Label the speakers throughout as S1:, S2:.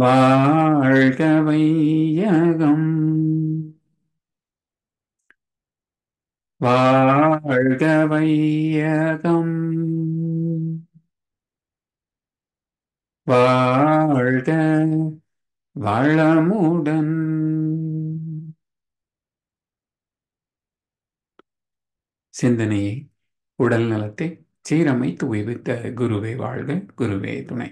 S1: வாழ்க வையகம் வாழ்க வையகம் வாழ்க வளமுடன் சிந்தனையை உடல் நலத்தை சீரமைத்து உய்வித்த குருவே வாழ்க குருவே துணை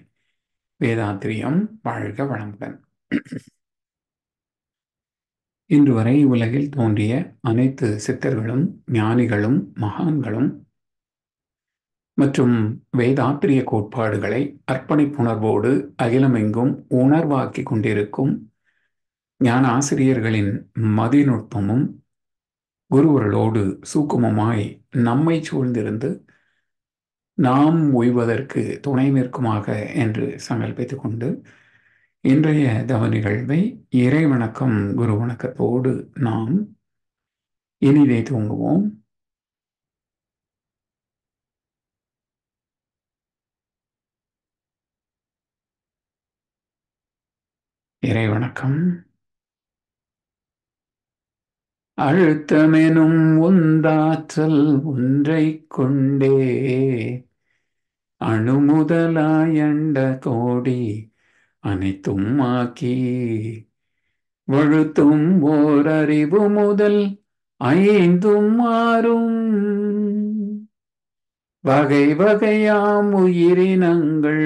S1: வேதாத்திரியம் வாழ்க வளமுடன் இன்று வரை உலகில் தோன்றிய அனைத்து சித்தர்களும் ஞானிகளும் மகான்களும் மற்றும் வேதாத்திரிய கோட்பாடுகளை அர்ப்பணிப்புணர்வோடு அகிலமெங்கும் உணர்வாக்கி கொண்டிருக்கும் ஞான ஆசிரியர்களின் மதிநுட்பமும் குருவர்களோடு சூக்குமமாய் நம்மை சூழ்ந்திருந்து நாம் ஓய்வதற்கு துணை நிற்குமாக என்று சங்கல்பித்துக் கொண்டு இன்றைய தவ நிகழ்வை இறை வணக்கம் குரு வணக்கத்தோடு நாம் இனிதை தூங்குவோம் இறை வணக்கம் அழுத்தமெனும் உந்தாற்றல் ஒன்றை கொண்டே அணுமுதலாயண்ட கோடி அனைத்தும் ஆக்கி வழுத்தும் ஓர் அறிவு முதல் ஐந்தும் மாறும் வகை வகையாம் உயிரினங்கள்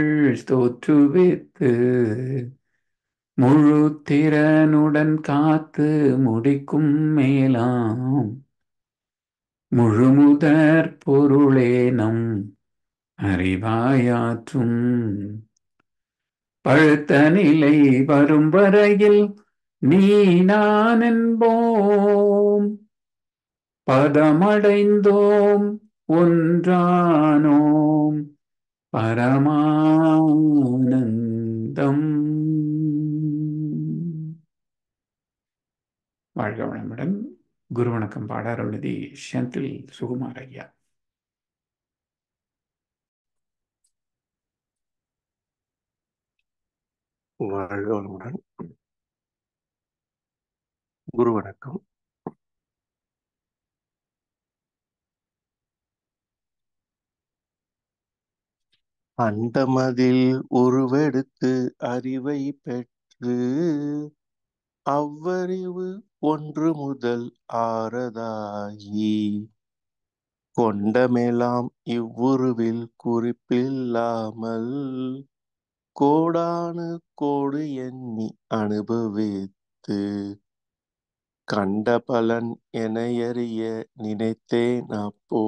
S1: தோற்றுவித்து முழு திறனுடன் காத்து முடிக்கும் மேலாம் முழுமுதற் பொருளே நம் அறிவாயாற்றும் பழுத்த நிலை வரும் வரையில் நீ நான் என்போம் பதமடைந்தோம் ஒன்றானோம் பரமானந்தம் வாழ்க வளமுடன் குருவணக்கம் பாடார் எழுதி செந்தில் சுகுமார் ஐயா
S2: வாழ்க வளமுடன் குரு வணக்கம் அண்டமதில் உருவெடுத்து அறிவை பெற்று அவ்வறிவு ஒன்று முதல் ஆறதாயி கொண்டமேலாம் இவ்வுருவில் குறிப்பில்லாமல் கோடானு கோடு எண்ணி அனுபவித்து கண்ட பலன் என எறிய நினைத்தேன் அப்போ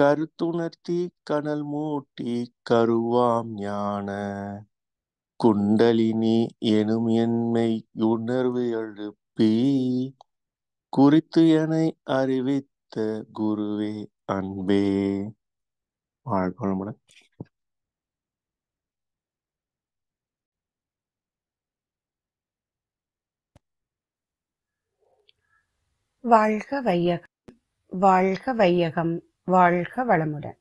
S2: கருத்துணர்த்தி கனல் மூட்டி கருவாம் ஞான குண்டலினி எனும் என்மை உணர்வு எழுப்பி குறித்து என அறிவித்த குருவே அன்பே வாழ்க்கை
S3: வாழ்க வையகம் வாழ்க வையகம் வாழ்க வளமுடன்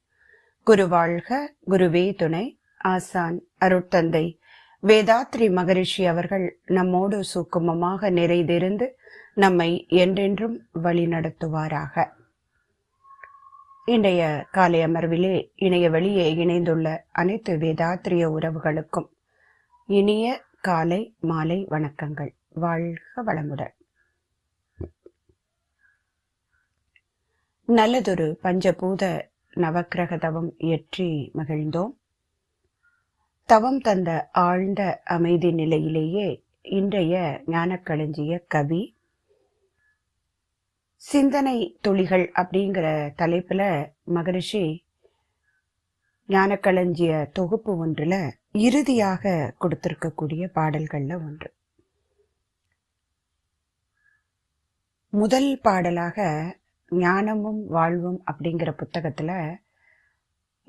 S3: குரு வாழ்க குருவே துணை ஆசான் அருட்தந்தை வேதாத்ரி மகரிஷி அவர்கள் நம்மோடு சுக்குமமாக நிறைந்திருந்து நம்மை என்றென்றும் வழிநடத்துவாராக இன்றைய காலை அமர்விலே இணைய வெளியே இணைந்துள்ள அனைத்து வேதாத்திரிய உறவுகளுக்கும் இனிய காலை மாலை வணக்கங்கள் வாழ்க வளமுடன் நல்லதொரு பஞ்சபூத நவக்கிரக தவம் இயற்றி மகிழ்ந்தோம் தவம் தந்த ஆழ்ந்த அமைதி நிலையிலேயே இன்றைய ஞானக்களஞ்சிய கவி சிந்தனை துளிகள் அப்படிங்கிற தலைப்புல மகரிஷி ஞானக்களஞ்சிய தொகுப்பு ஒன்றுல இறுதியாக கொடுத்திருக்கக்கூடிய பாடல்கள்ல ஒன்று முதல் பாடலாக ஞானமும் வாழ்வும் அப்படிங்கிற புத்தகத்தில்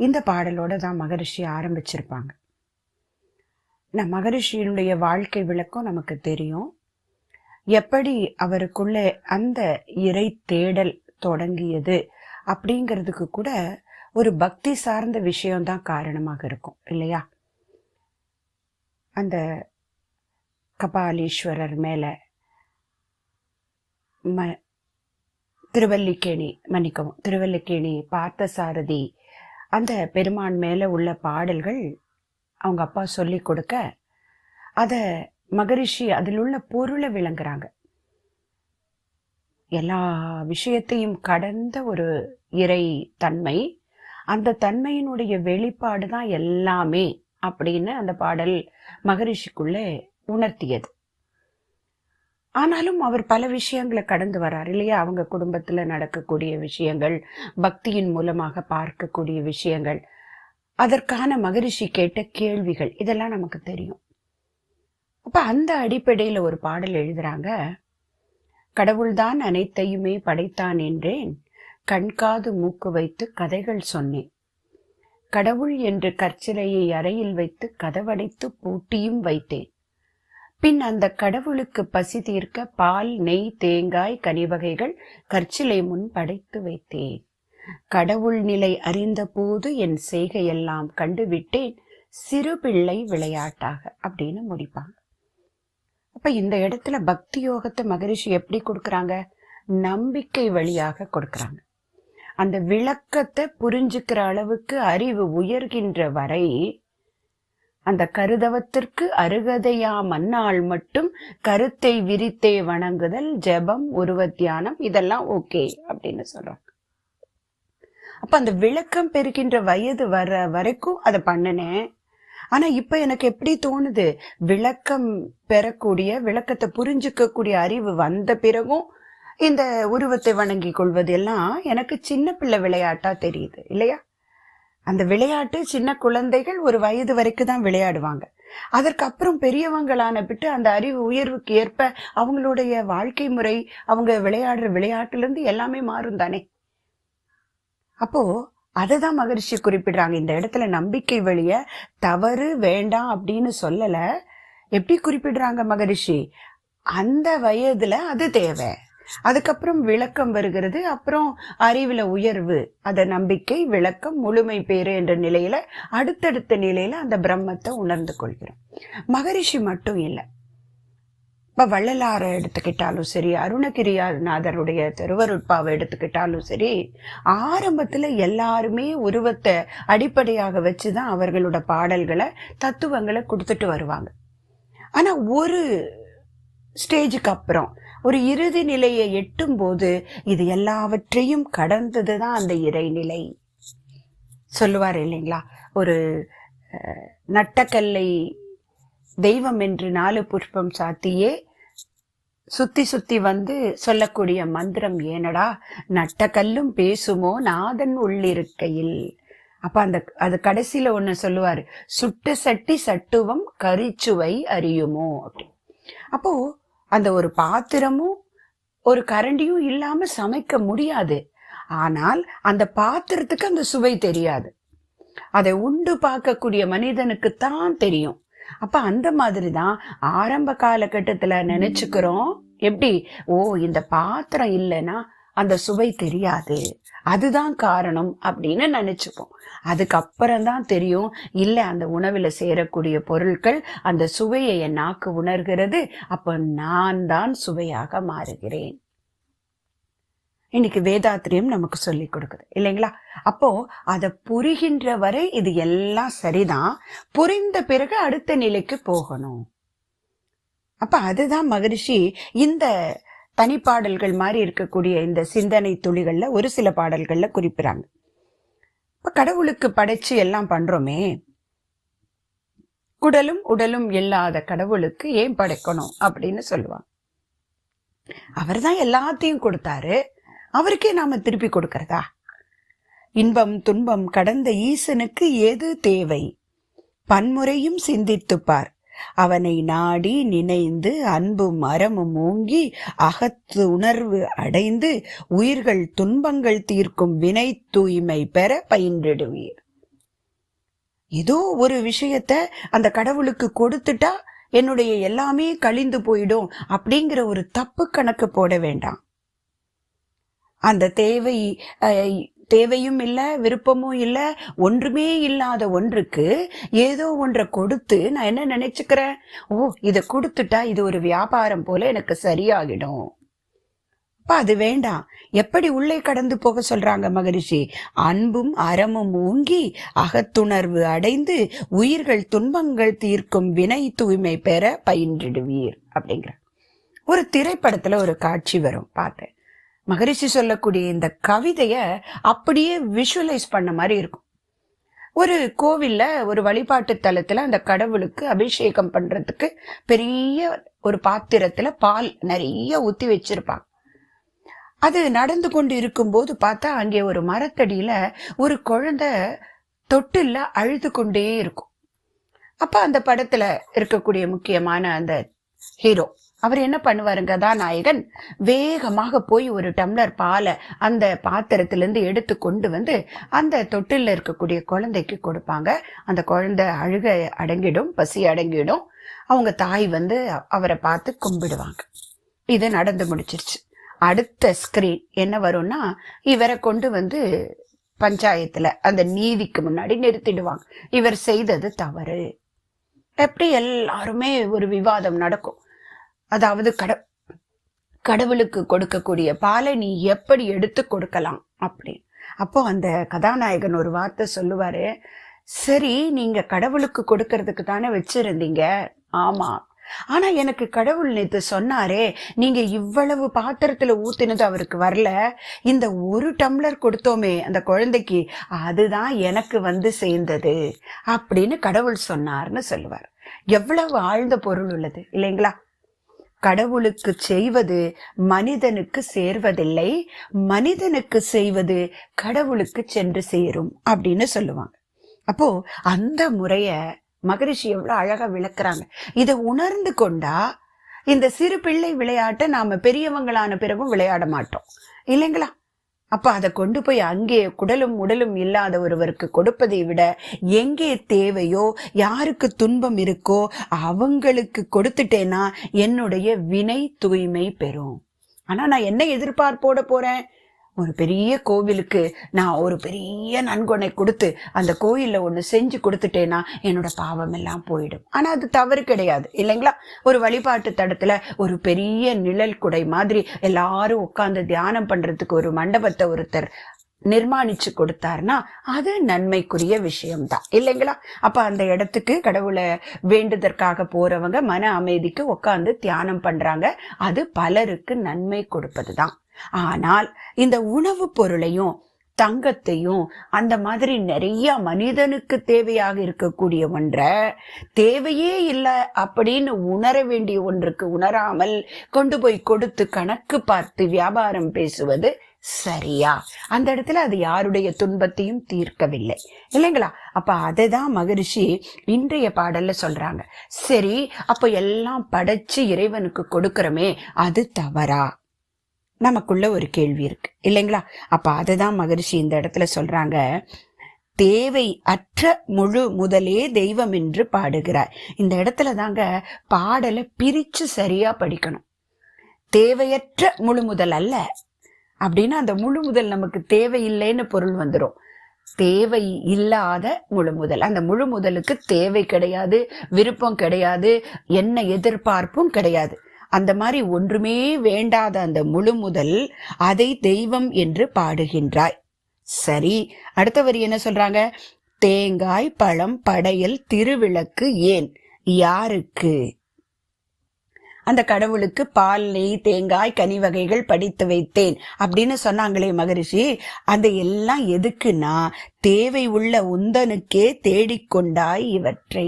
S3: இந்த பாடலோடு தான் மகரிஷி ஆரம்பிச்சிருப்பாங்க நான் மகரிஷியினுடைய வாழ்க்கை விளக்கம் நமக்கு தெரியும் எப்படி அவருக்குள்ளே அந்த இறை தேடல் தொடங்கியது அப்படிங்கிறதுக்கு கூட ஒரு பக்தி சார்ந்த விஷயம்தான் காரணமாக இருக்கும் இல்லையா அந்த கபாலீஸ்வரர் மேலே ம திருவல்லிக்கேணி மன்னிக்கவும் திருவல்லிக்கேணி பார்த்தசாரதி அந்த பெருமான் மேலே உள்ள பாடல்கள் அவங்க அப்பா சொல்லி கொடுக்க அதை மகரிஷி அதில் உள்ள பொருளை விளங்குறாங்க எல்லா விஷயத்தையும் கடந்த ஒரு இறை தன்மை அந்த தன்மையினுடைய வெளிப்பாடு தான் எல்லாமே அப்படின்னு அந்த பாடல் மகரிஷிக்குள்ளே உணர்த்தியது ஆனாலும் அவர் பல விஷயங்களை கடந்து வரார் இல்லையா அவங்க குடும்பத்தில் நடக்கக்கூடிய விஷயங்கள் பக்தியின் மூலமாக பார்க்கக்கூடிய விஷயங்கள் அதற்கான மகரிஷி கேட்ட கேள்விகள் இதெல்லாம் நமக்கு தெரியும் அப்போ அந்த அடிப்படையில் ஒரு பாடல் எழுதுறாங்க கடவுள்தான் அனைத்தையுமே படைத்தான் என்றேன் கண்காது மூக்கு வைத்து கதைகள் சொன்னேன் கடவுள் என்று கற்சிலையை அறையில் வைத்து கதவடைத்து பூட்டியும் வைத்தேன் பின் அந்த கடவுளுக்கு பசி தீர்க்க பால் நெய் தேங்காய் கனிவகைகள் கற்சிலை முன் படைத்து வைத்தேன் கடவுள் நிலை அறிந்த போது என் செய்கையெல்லாம் கண்டுவிட்டேன் சிறு பிள்ளை விளையாட்டாக அப்படின்னு முடிப்பாங்க அப்ப இந்த இடத்துல பக்தி யோகத்தை மகரிஷி எப்படி கொடுக்குறாங்க நம்பிக்கை வழியாக கொடுக்குறாங்க அந்த விளக்கத்தை புரிஞ்சுக்கிற அளவுக்கு அறிவு உயர்கின்ற வரை அந்த கருதவத்திற்கு அருகதையா மன்னால் மட்டும் கருத்தை விரித்தே வணங்குதல் ஜெபம் உருவ தியானம் இதெல்லாம் ஓகே அப்படின்னு சொல்றாங்க அப்ப அந்த விளக்கம் பெறுகின்ற வயது வர வரைக்கும் அதை பண்ணினேன் ஆனா இப்ப எனக்கு எப்படி தோணுது விளக்கம் பெறக்கூடிய விளக்கத்தை புரிஞ்சுக்கக்கூடிய அறிவு வந்த பிறகும் இந்த உருவத்தை வணங்கி கொள்வது எல்லாம் எனக்கு சின்ன பிள்ளை விளையாட்டா தெரியுது இல்லையா அந்த விளையாட்டு சின்ன குழந்தைகள் ஒரு வயது வரைக்கும் தான் விளையாடுவாங்க அதற்கப்புறம் பெரியவங்களான பிட்டு அந்த அறிவு உயர்வுக்கு ஏற்ப அவங்களுடைய வாழ்க்கை முறை அவங்க விளையாடுற விளையாட்டுலேருந்து எல்லாமே மாறும் தானே அப்போ அதை தான் மகரிஷி குறிப்பிடுறாங்க இந்த இடத்துல நம்பிக்கை வழிய தவறு வேண்டாம் அப்படின்னு சொல்லலை எப்படி குறிப்பிடுறாங்க மகரிஷி அந்த வயதுல அது தேவை அதுக்கப்புறம் விளக்கம் வருகிறது அப்புறம் அறிவில் உயர்வு அத நம்பிக்கை விளக்கம் முழுமை பேரு என்ற நிலையில அடுத்தடுத்த நிலையில அந்த பிரம்மத்தை உணர்ந்து கொள்கிறோம் மகரிஷி மட்டும் இல்லை இப்போ வள்ளலாரை எடுத்துக்கிட்டாலும் சரி அருணகிரிநாதருடைய திருவருட்பாவை எடுத்துக்கிட்டாலும் சரி ஆரம்பத்தில் எல்லாருமே உருவத்தை அடிப்படையாக வச்சு தான் அவர்களோட பாடல்களை தத்துவங்களை கொடுத்துட்டு வருவாங்க ஆனால் ஒரு ஸ்டேஜுக்கு அப்புறம் ஒரு இறுதி நிலையை எட்டும் போது இது எல்லாவற்றையும் கடந்தது தான் அந்த இறைநிலை சொல்லுவார் இல்லைங்களா ஒரு நட்டக்கல்லை தெய்வம் என்று நாலு புஷ்பம் சாத்தியே சுத்தி சுத்தி வந்து சொல்லக்கூடிய மந்திரம் ஏனடா நட்டக்கல்லும் பேசுமோ நாதன் உள்ளிருக்கையில் அப்ப அந்த அது கடைசியில ஒன்னு சொல்லுவாரு சுட்டு சட்டி சட்டுவம் கரிச்சுவை அறியுமோ அப்படி அப்போ அந்த ஒரு பாத்திரமும் ஒரு கரண்டியும் இல்லாம சமைக்க முடியாது ஆனால் அந்த பாத்திரத்துக்கு அந்த சுவை தெரியாது அதை உண்டு பார்க்கக்கூடிய மனிதனுக்கு தான் தெரியும் அப்ப அந்த மாதிரிதான் ஆரம்ப காலகட்டத்துல நினைச்சுக்கிறோம் எப்படி ஓ இந்த பாத்திரம் இல்லைன்னா அந்த சுவை தெரியாது அதுதான் காரணம் அப்படின்னு நினைச்சுப்போம் அதுக்கப்புறம் தான் தெரியும் இல்லை அந்த உணவில் சேரக்கூடிய பொருட்கள் அந்த சுவையை என் நாக்கு உணர்கிறது அப்போ நான் தான் சுவையாக மாறுகிறேன் இன்னைக்கு வேதாத்திரியம் நமக்கு சொல்லி கொடுக்குது இல்லைங்களா அப்போ அதை புரிகின்ற வரை இது எல்லாம் சரிதான் புரிந்த பிறகு அடுத்த நிலைக்கு போகணும் அப்ப அதுதான் மகரிஷி இந்த தனிப்பாடல்கள் மாதிரி இருக்கக்கூடிய இந்த சிந்தனை துளிகளில் ஒரு சில பாடல்களில் குறிப்பிறாங்க இப்போ கடவுளுக்கு படைச்சு எல்லாம் பண்ணுறோமே குடலும் உடலும் இல்லாத கடவுளுக்கு ஏன் படைக்கணும் அப்படின்னு சொல்லுவாங்க அவர் தான் எல்லாத்தையும் கொடுத்தாரு அவருக்கே நாம திருப்பி கொடுக்கறதா இன்பம் துன்பம் கடந்த ஈசனுக்கு எது தேவை பன்முறையும் சிந்தித்துப்பார் அவனை நாடி நினைந்து அன்பும் அறமும் ஓங்கி அகத்து உணர்வு அடைந்து உயிர்கள் துன்பங்கள் தீர்க்கும் வினை தூய்மை பெற பயின்றிடுவீர் ஏதோ ஒரு விஷயத்த அந்த கடவுளுக்கு கொடுத்துட்டா என்னுடைய எல்லாமே கழிந்து போயிடும் அப்படிங்கிற ஒரு தப்பு கணக்கு போட வேண்டாம் அந்த தேவை தேவையும் இல்லை விருப்பமும் இல்லை ஒன்றுமே இல்லாத ஒன்றுக்கு ஏதோ ஒன்றை கொடுத்து நான் என்ன நினைச்சுக்கிறேன் ஓ இதை கொடுத்துட்டா இது ஒரு வியாபாரம் போல எனக்கு சரியாகிடும் அப்போ அது வேண்டாம் எப்படி உள்ளே கடந்து போக சொல்றாங்க மகரிஷி அன்பும் அறமும் ஓங்கி அகத்துணர்வு அடைந்து உயிர்கள் துன்பங்கள் தீர்க்கும் வினை தூய்மை பெற பயின்றிடுவீர் அப்படிங்கிற ஒரு திரைப்படத்துல ஒரு காட்சி வரும் பார்த்தேன் மகரிஷி சொல்லக்கூடிய இந்த கவிதையை அப்படியே விஷுவலைஸ் பண்ண மாதிரி இருக்கும் ஒரு கோவிலில் ஒரு வழிபாட்டு தலத்தில் அந்த கடவுளுக்கு அபிஷேகம் பண்ணுறதுக்கு பெரிய ஒரு பாத்திரத்தில் பால் நிறைய ஊற்றி வச்சிருப்பாங்க அது நடந்து கொண்டு இருக்கும்போது பார்த்தா அங்கே ஒரு மரத்தடியில் ஒரு குழந்தை தொட்டில் அழுது கொண்டே இருக்கும் அப்போ அந்த படத்தில் இருக்கக்கூடிய முக்கியமான அந்த ஹீரோ அவர் என்ன பண்ணுவாரு கதாநாயகன் வேகமாக போய் ஒரு டம்ளர் பாலை அந்த பாத்திரத்திலிருந்து எடுத்து கொண்டு வந்து அந்த தொட்டிலில் இருக்கக்கூடிய குழந்தைக்கு கொடுப்பாங்க அந்த குழந்தை அழுக அடங்கிடும் பசி அடங்கிடும் அவங்க தாய் வந்து அவரை பார்த்து கும்பிடுவாங்க இது நடந்து முடிச்சிருச்சு அடுத்த ஸ்கிரீன் என்ன வரும்னா இவரை கொண்டு வந்து பஞ்சாயத்தில் அந்த நீதிக்கு முன்னாடி நிறுத்திடுவாங்க இவர் செய்தது தவறு எப்படி எல்லாருமே ஒரு விவாதம் நடக்கும் அதாவது கட கடவுளுக்கு கொடுக்கக்கூடிய பாலை நீ எப்படி எடுத்து கொடுக்கலாம் அப்படின்னு அப்போ அந்த கதாநாயகன் ஒரு வார்த்தை சொல்லுவாரு சரி நீங்க கடவுளுக்கு கொடுக்கறதுக்கு தானே வச்சிருந்தீங்க ஆமா ஆனா எனக்கு கடவுள் நேத்து சொன்னாரே நீங்க இவ்வளவு பாத்திரத்துல ஊத்தினது அவருக்கு வரல இந்த ஒரு டம்ளர் கொடுத்தோமே அந்த குழந்தைக்கு அதுதான் எனக்கு வந்து சேர்ந்தது அப்படின்னு கடவுள் சொன்னார்னு சொல்லுவார் எவ்வளவு ஆழ்ந்த பொருள் உள்ளது இல்லைங்களா கடவுளுக்கு செய்வது மனிதனுக்கு சேர்வதில்லை மனிதனுக்கு செய்வது கடவுளுக்கு சென்று சேரும் அப்படின்னு சொல்லுவாங்க அப்போ அந்த முறைய மகரிஷி எவ்வளவு அழகா விளக்குறாங்க இதை உணர்ந்து கொண்டா இந்த சிறு பிள்ளை விளையாட்டை நாம பெரியவங்களான பிறகும் விளையாட மாட்டோம் இல்லைங்களா அப்ப அதை கொண்டு போய் அங்கே குடலும் உடலும் இல்லாத ஒருவருக்கு கொடுப்பதை விட எங்கே தேவையோ யாருக்கு துன்பம் இருக்கோ அவங்களுக்கு கொடுத்துட்டேன்னா என்னுடைய வினை தூய்மை பெறும் ஆனா நான் என்ன எதிர்பார்ப்போட போறேன் ஒரு பெரிய கோவிலுக்கு நான் ஒரு பெரிய நன்கொணை கொடுத்து அந்த கோயிலில் ஒன்று செஞ்சு கொடுத்துட்டேன்னா என்னோட பாவம் எல்லாம் போயிடும் ஆனால் அது தவறு கிடையாது இல்லைங்களா ஒரு வழிபாட்டு தடத்தில் ஒரு பெரிய நிழல் குடை மாதிரி எல்லாரும் உட்காந்து தியானம் பண்ணுறதுக்கு ஒரு மண்டபத்தை ஒருத்தர் நிர்மாணிச்சு கொடுத்தாருன்னா அது நன்மைக்குரிய விஷயம்தான் இல்லைங்களா அப்ப அந்த இடத்துக்கு கடவுளை வேண்டுதற்காக போறவங்க மன அமைதிக்கு உட்காந்து தியானம் பண்றாங்க அது பலருக்கு நன்மை கொடுப்பது தான் ஆனால் இந்த உணவுப் பொருளையும் தங்கத்தையும் அந்த மாதிரி நிறைய மனிதனுக்கு தேவையாக இருக்கக்கூடிய ஒன்றை தேவையே இல்லை அப்படின்னு உணர வேண்டிய ஒன்றுக்கு உணராமல் கொண்டு போய் கொடுத்து கணக்கு பார்த்து வியாபாரம் பேசுவது சரியா அந்த இடத்துல அது யாருடைய துன்பத்தையும் தீர்க்கவில்லை இல்லைங்களா அப்ப அதை தான் மகரிஷி இன்றைய பாடல்ல சொல்றாங்க சரி அப்ப எல்லாம் படைச்சு இறைவனுக்கு கொடுக்கறமே அது தவறா நமக்குள்ள ஒரு கேள்வி இருக்கு இல்லைங்களா அப்ப அதுதான் மகரிஷி இந்த இடத்துல சொல்றாங்க தேவை அற்ற முழு முதலே தெய்வம் என்று பாடுகிறார் இந்த இடத்துல தாங்க பாடலை பிரிச்சு சரியா படிக்கணும் தேவையற்ற முழு முதல் அல்ல அப்படின்னா அந்த முழு முதல் நமக்கு தேவையில்லைன்னு பொருள் வந்துடும் தேவை இல்லாத முழு முதல் அந்த முழு முதலுக்கு தேவை கிடையாது விருப்பம் கிடையாது என்ன எதிர்பார்ப்பும் கிடையாது அந்த மாதிரி ஒன்றுமே வேண்டாத அந்த முழு முதல் அதை தெய்வம் என்று பாடுகின்றாய் சரி அடுத்த வரி என்ன சொல்றாங்க தேங்காய் பழம் படையல் திருவிளக்கு ஏன் யாருக்கு அந்த கடவுளுக்கு பால் நெய் தேங்காய் கனி வகைகள் படித்து வைத்தேன் அப்படின்னு சொன்னாங்களே மகரிஷி அந்த எல்லாம் எதுக்குன்னா தேவை உள்ள உந்தனுக்கே தேடிக்கொண்டாய் இவற்றை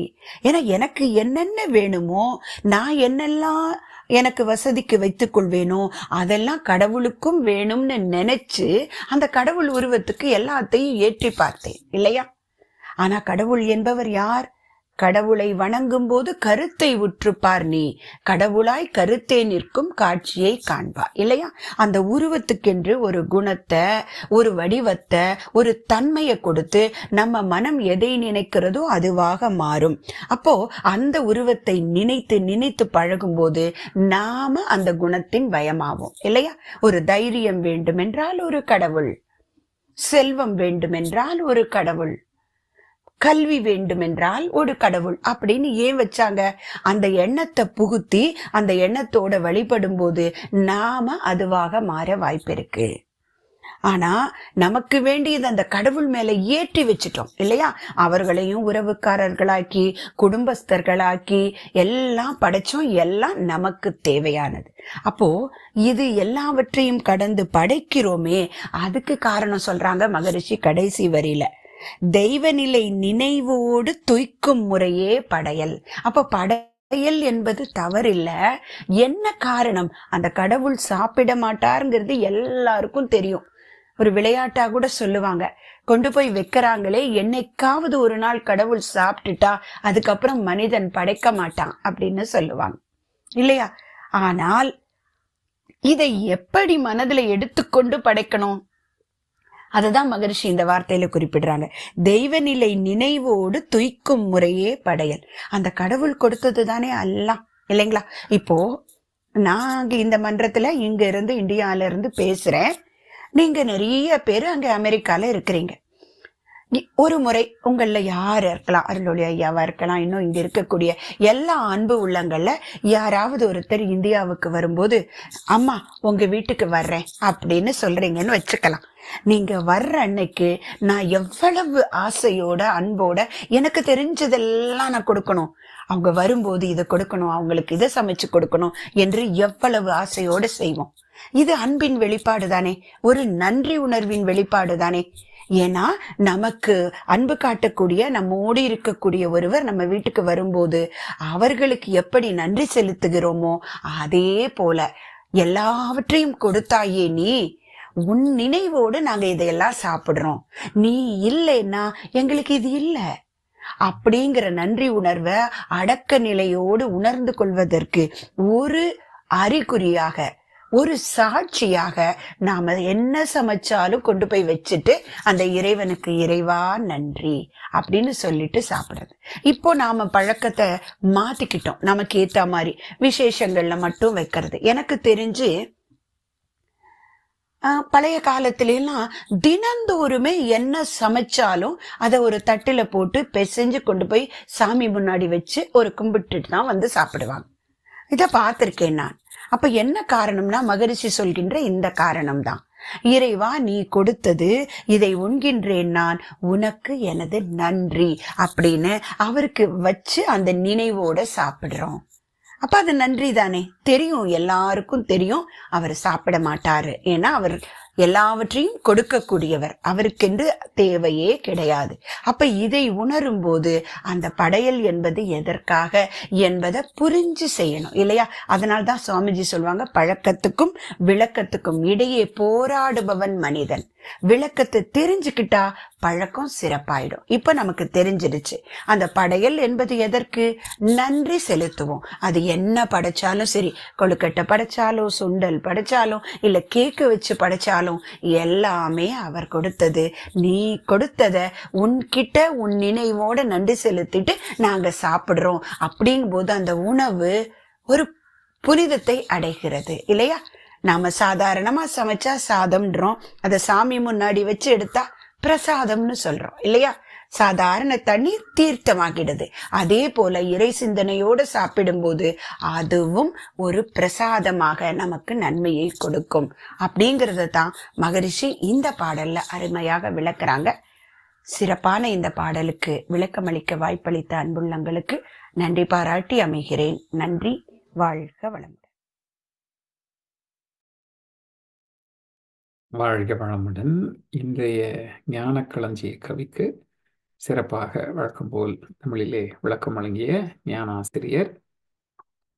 S3: ஏன்னா எனக்கு என்னென்ன வேணுமோ நான் என்னெல்லாம் எனக்கு வசதிக்கு வைத்துக் கொள்வேனோ அதெல்லாம் கடவுளுக்கும் வேணும்னு நினைச்சு அந்த கடவுள் உருவத்துக்கு எல்லாத்தையும் ஏற்றி பார்த்தேன் இல்லையா ஆனா கடவுள் என்பவர் யார் கடவுளை வணங்கும்போது கருத்தை உற்றுப்பார் நீ கடவுளாய் கருத்தே நிற்கும் காட்சியை காண்பா இல்லையா அந்த உருவத்துக்கென்று ஒரு குணத்தை ஒரு வடிவத்தை ஒரு தன்மையை கொடுத்து நம்ம மனம் எதை நினைக்கிறதோ அதுவாக மாறும் அப்போ அந்த உருவத்தை நினைத்து நினைத்து பழகும்போது நாம அந்த குணத்தின் பயமாவோம் இல்லையா ஒரு தைரியம் வேண்டுமென்றால் ஒரு கடவுள் செல்வம் வேண்டுமென்றால் ஒரு கடவுள் கல்வி வேண்டுமென்றால் ஒரு கடவுள் அப்படின்னு ஏன் வச்சாங்க அந்த எண்ணத்தை புகுத்தி அந்த எண்ணத்தோட வழிபடும் போது நாம அதுவாக மாற வாய்ப்பு இருக்கு ஆனா நமக்கு வேண்டியது அந்த கடவுள் மேல ஏற்றி வச்சிட்டோம் இல்லையா அவர்களையும் உறவுக்காரர்களாக்கி குடும்பஸ்தர்களாக்கி எல்லாம் படைச்சோம் எல்லாம் நமக்கு தேவையானது அப்போ இது எல்லாவற்றையும் கடந்து படைக்கிறோமே அதுக்கு காரணம் சொல்றாங்க மகரிஷி கடைசி வரியில தெய்வநிலை நினைவோடு துய்க்கும் முறையே படையல் அப்ப படையல் என்பது தவறில்ல என்ன காரணம் அந்த கடவுள் சாப்பிட மாட்டாருங்கிறது எல்லாருக்கும் தெரியும் ஒரு விளையாட்டா கூட சொல்லுவாங்க கொண்டு போய் வைக்கிறாங்களே என்னைக்காவது ஒரு நாள் கடவுள் சாப்பிட்டுட்டா அதுக்கப்புறம் மனிதன் படைக்க மாட்டான் அப்படின்னு சொல்லுவாங்க இல்லையா ஆனால் இதை எப்படி மனதில் எடுத்துக்கொண்டு படைக்கணும் அதை தான் மகரிஷி இந்த வார்த்தையில குறிப்பிடுறாங்க தெய்வநிலை நினைவோடு துய்க்கும் முறையே படையல் அந்த கடவுள் கொடுத்தது தானே அல்ல இல்லைங்களா இப்போ நான் இந்த மன்றத்துல இங்க இருந்து இந்தியால இருந்து பேசுறேன் நீங்க நிறைய பேர் அங்க அமெரிக்கால இருக்கிறீங்க ஒரு முறை உங்களில் யார் இருக்கலாம் அருளொழி ஐயாவாக இருக்கலாம் இன்னும் இங்கே இருக்கக்கூடிய எல்லா அன்பு உள்ளங்களில் யாராவது ஒருத்தர் இந்தியாவுக்கு வரும்போது அம்மா உங்கள் வீட்டுக்கு வர்றேன் அப்படின்னு சொல்கிறீங்கன்னு வச்சுக்கலாம் நீங்க வர்ற அன்னைக்கு நான் எவ்வளவு ஆசையோட அன்போட எனக்கு தெரிஞ்சதெல்லாம் நான் கொடுக்கணும் அவங்க வரும்போது இதை கொடுக்கணும் அவங்களுக்கு இதை சமைச்சு கொடுக்கணும் என்று எவ்வளவு ஆசையோடு செய்வோம் இது அன்பின் வெளிப்பாடு தானே ஒரு நன்றி உணர்வின் வெளிப்பாடு தானே ஏன்னா நமக்கு அன்பு காட்டக்கூடிய நம்மோடு இருக்கக்கூடிய ஒருவர் நம்ம வீட்டுக்கு வரும்போது அவர்களுக்கு எப்படி நன்றி செலுத்துகிறோமோ அதே போல எல்லாவற்றையும் கொடுத்தாயே நீ உன் நினைவோடு நாங்க இதையெல்லாம் சாப்பிடுறோம் நீ இல்லைன்னா எங்களுக்கு இது இல்லை அப்படிங்கிற நன்றி உணர்வை அடக்க நிலையோடு உணர்ந்து கொள்வதற்கு ஒரு அறிகுறியாக ஒரு சாட்சியாக நாம என்ன சமைச்சாலும் கொண்டு போய் வச்சுட்டு அந்த இறைவனுக்கு இறைவா நன்றி அப்படின்னு சொல்லிட்டு சாப்பிடுறது இப்போ நாம பழக்கத்தை மாத்திக்கிட்டோம் நமக்கு ஏத்த மாதிரி விசேஷங்கள்ல மட்டும் வைக்கிறது எனக்கு தெரிஞ்சு பழைய காலத்திலலாம் தினந்தோறுமே என்ன சமைச்சாலும் அதை ஒரு தட்டில் போட்டு பெசைஞ்சு கொண்டு போய் சாமி முன்னாடி வச்சு ஒரு கும்பிட்டுட்டு தான் வந்து சாப்பிடுவாங்க இதை பார்த்துருக்கேன் நான் அப்ப என்ன காரணம்னா மகரிஷி சொல்கின்ற இந்த காரணம் தான் இறைவா நீ கொடுத்தது இதை உண்கின்றேன் நான் உனக்கு எனது நன்றி அப்படின்னு அவருக்கு வச்சு அந்த நினைவோட சாப்பிடுறோம் அப்போ அது நன்றி தானே தெரியும் எல்லாருக்கும் தெரியும் அவர் சாப்பிட மாட்டார் ஏன்னா அவர் எல்லாவற்றையும் கொடுக்கக்கூடியவர் அவருக்கென்று தேவையே கிடையாது அப்ப இதை உணரும் போது அந்த படையல் என்பது எதற்காக என்பதை புரிஞ்சு செய்யணும் இல்லையா அதனால்தான் சுவாமிஜி சொல்லுவாங்க பழக்கத்துக்கும் விளக்கத்துக்கும் இடையே போராடுபவன் மனிதன் விளக்கத்தை தெரிஞ்சுக்கிட்டா பழக்கம் சிறப்பாயிடும் இப்போ நமக்கு தெரிஞ்சிடுச்சு அந்த படையல் என்பது எதற்கு நன்றி செலுத்துவோம் அது என்ன படைச்சாலும் சரி கொழுக்கட்டை படைச்சாலும் சுண்டல் படைச்சாலும் இல்லை கேக்கு வச்சு படைச்சாலும் எல்லாமே அவர் கொடுத்தது நீ கொடுத்ததை உன்கிட்ட உன் நினைவோட நன்றி செலுத்திட்டு நாங்கள் சாப்பிட்றோம் அப்படிங்கும்போது அந்த உணவு ஒரு புனிதத்தை அடைகிறது இல்லையா நாம சாதாரணமா சமைச்சா சாதம்ன்றோம் அதை சாமி முன்னாடி வச்சு எடுத்தா பிரசாதம்னு சொல்றோம் இல்லையா சாதாரண தண்ணி தீர்த்தமாகிடுது அதே போல இறை சிந்தனையோடு சாப்பிடும்போது அதுவும் ஒரு பிரசாதமாக நமக்கு நன்மையை கொடுக்கும் அப்படிங்கிறத தான் மகரிஷி இந்த பாடல்ல அருமையாக விளக்குறாங்க சிறப்பான இந்த பாடலுக்கு விளக்கமளிக்க வாய்ப்பளித்த அன்புள்ளங்களுக்கு நன்றி பாராட்டி அமைகிறேன் நன்றி வாழ்க வளம்
S1: வாழ்க வளமுடன் இன்றைய ஞானக்களஞ்சிய கவிக்கு சிறப்பாக வழக்கம் போல் தமிழிலே விளக்கம் வழங்கிய ஞான ஆசிரியர்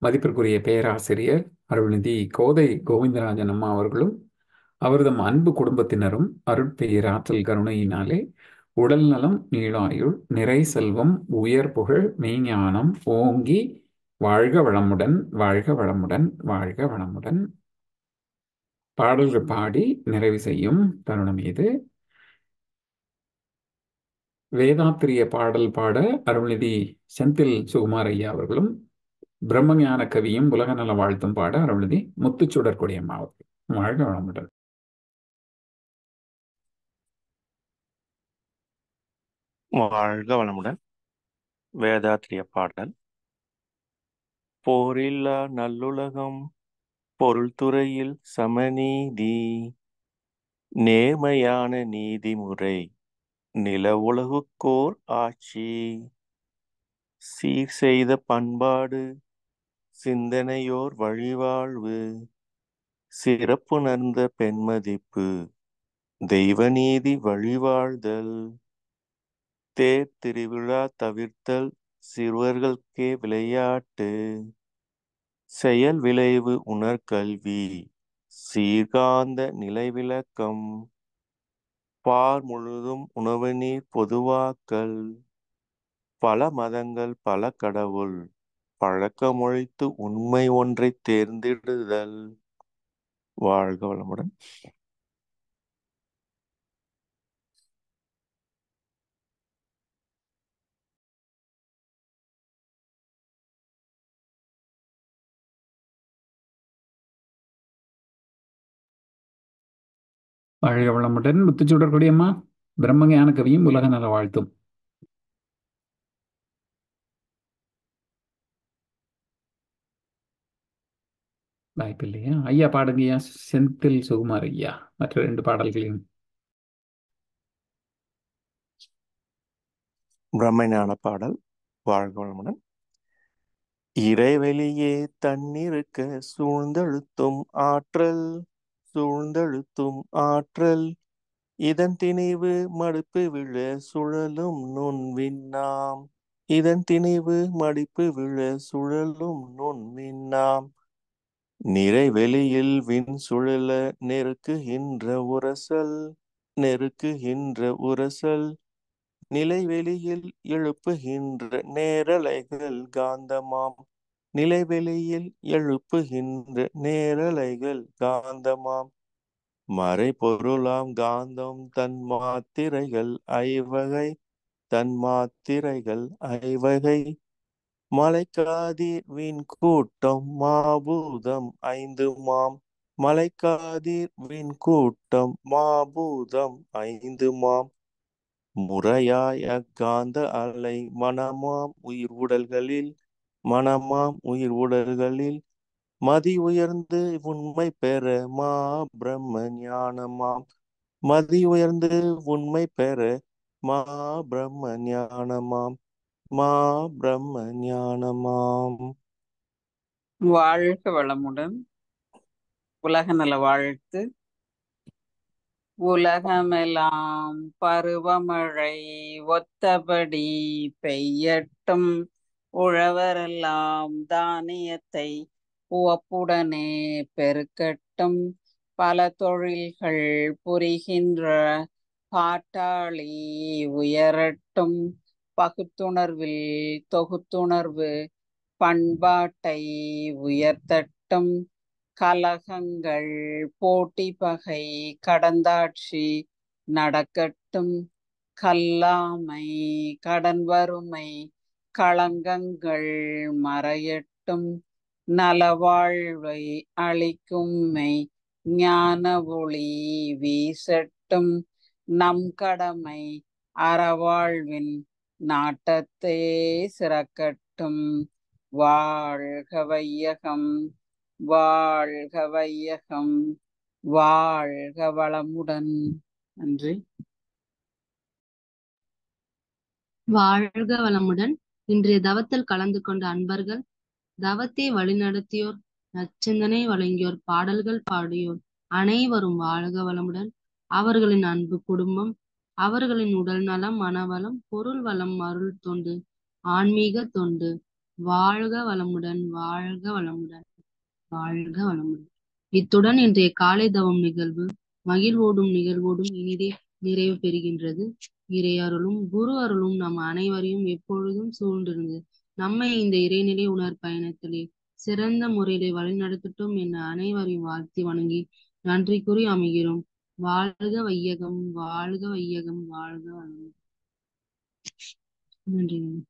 S1: மதிப்பிற்குரிய பேராசிரியர் அருள்நிதி கோதை கோவிந்தராஜன் அம்மா அவர்களும் அவர்தம் அன்பு குடும்பத்தினரும் அருட்பெயராற்றல் கருணையினாலே உடல் நலம் நீளாயுள் நிறை செல்வம் உயர் புகழ் மெய்ஞானம் ஓங்கி வாழ்க வளமுடன் வாழ்க வளமுடன் வாழ்க வளமுடன் பாடல்கள் பாடி நிறைவு செய்யும் தருணம் இது வேதாத்திரிய பாடல் பாட அருள்நிதி செந்தில் சுகுமார் ஐயா அவர்களும் பிரம்மஞான கவியும் உலக நல வாழ்த்தும் பாட அருள்நிதி கொடியம் மாவட்டம் வாழ்க வளமுடன்
S2: வாழ்க வளமுடன் வேதாத்திரிய பாடல் போரில்லா நல்லுலகம் பொருள்துறையில் சமநீதி நேர்மையான நீதிமுறை நில உலகுக்கோர் ஆட்சி சீர் செய்த பண்பாடு சிந்தனையோர் வழிவாழ்வு சிறப்பு நர்ந்த பெண்மதிப்பு தெய்வநீதி வழிவாழ்தல் தேர் திருவிழா தவிர்த்தல் சிறுவர்களுக்கே விளையாட்டு செயல் விளைவு உணர்கல்வி சீர்காந்த நிலைவிளக்கம் பார் முழுதும் உணவு நீர் பொதுவாக்கல் பல மதங்கள் பல கடவுள் பழக்கமொழித்து உண்மை ஒன்றை தேர்ந்தெடுதல் வாழ்க வளமுடன்
S1: வாழிய வளமுடன் முத்துச்சூடற்குடியம்மா பிரம்மஞான கவியும் உலக நல வாழ்த்தும் வாய்ப்பு இல்லையா ஐயா பாடுங்கய்யா செந்தில் சுகுமார் ஐயா மற்ற ரெண்டு பாடல்களையும்
S2: பிரம்மஞான பாடல் வாழ்க வளமுடன் இறைவெளியே தன்னிருக்க சூழ்ந்தழுத்தும் ஆற்றல் சூழ்ந்தழுத்தும் ஆற்றல் இதன் திணிவு மடிப்பு விழ சுழலும் நுண் விண்ணாம் இதன் திணிவு மடிப்பு விழ சுழலும் நுண் விண்ணாம் நிறைவெளியில் விண் சுழல நெருக்குகின்ற உரசல் நெருக்குகின்ற உரசல் நிலைவெளியில் எழுப்புகின்ற நேரலைகள் காந்தமாம் நிலைவெளியில் எழுப்புகின்ற நேரலைகள் காந்தமாம் மறை பொருளாம் காந்தம் தன் மாத்திரைகள் ஐவகை தன் மாத்திரைகள் ஐவகை மலைக்காதிர் வின் கூட்டம் மாபூதம் ஐந்து மாம் மலைக்காதிர் வின் கூட்டம் மாபூதம் ஐந்து மாம் முறையாய காந்த அலை மனமாம் உயிர் உடல்களில் மனமாம் உயிர் உடல்களில் மதி உயர்ந்து உண்மை பெற மா பிரம்ம ஞானமாம் மதி உயர்ந்து உண்மை பெற மா பிரம்ம ஞானமாம் மா பிரம்ம
S4: ஞானமாம் வாழ்க வளமுடன் உலக நல வாழ்த்து உலகமெல்லாம் பருவமழை ஒத்தபடி பெய்யட்டும் உழவரெல்லாம் தானியத்தை உவப்புடனே பெருக்கட்டும் பல தொழில்கள் புரிகின்ற பாட்டாளி உயரட்டும் பகுத்துணர்வில் தொகுத்துணர்வு பண்பாட்டை உயர்த்தட்டும் கலகங்கள் போட்டி பகை கடந்தாட்சி நடக்கட்டும் கல்லாமை கடன் வறுமை களங்கங்கள் மறையட்டும் நலவாழ்வை அளிக்கும் மெய் ஞான ஒளி வீசட்டும் நம் கடமை அறவாழ்வின் நாட்டத்தே சிறக்கட்டும் வாழ்க வையகம் வாழ்க வையகம் வாழ்க வளமுடன் நன்றி
S3: வாழ்க வளமுடன் இன்றைய தவத்தில் கலந்து கொண்ட அன்பர்கள் தவத்தை வழிநடத்தியோர் நச்சந்தனை வழங்கியோர் பாடல்கள் பாடியோர் அனைவரும் வாழ்க வளமுடன் அவர்களின் அன்பு குடும்பம் அவர்களின் உடல் நலம் மனவளம் பொருள் வளம் அருள் தொண்டு ஆன்மீக தொண்டு வாழ்க வளமுடன் வாழ்க வளமுடன் வாழ்க வளமுடன் இத்துடன் இன்றைய காலை தவம் நிகழ்வு மகிழ்வோடும் நிகழ்வோடும் இனிதே நிறைவு பெறுகின்றது இறை அருளும் குரு அருளும் நம் அனைவரையும் எப்பொழுதும் சூழ்ந்திருந்தது நம்மை இந்த இறைநிலை உணர் பயணத்திலே சிறந்த முறையிலே வழிநடத்தட்டும் என அனைவரையும் வாழ்த்தி வணங்கி நன்றி கூறி அமைகிறோம் வாழ்க வையகம் வாழ்க வையகம்
S4: வாழ்க நன்றி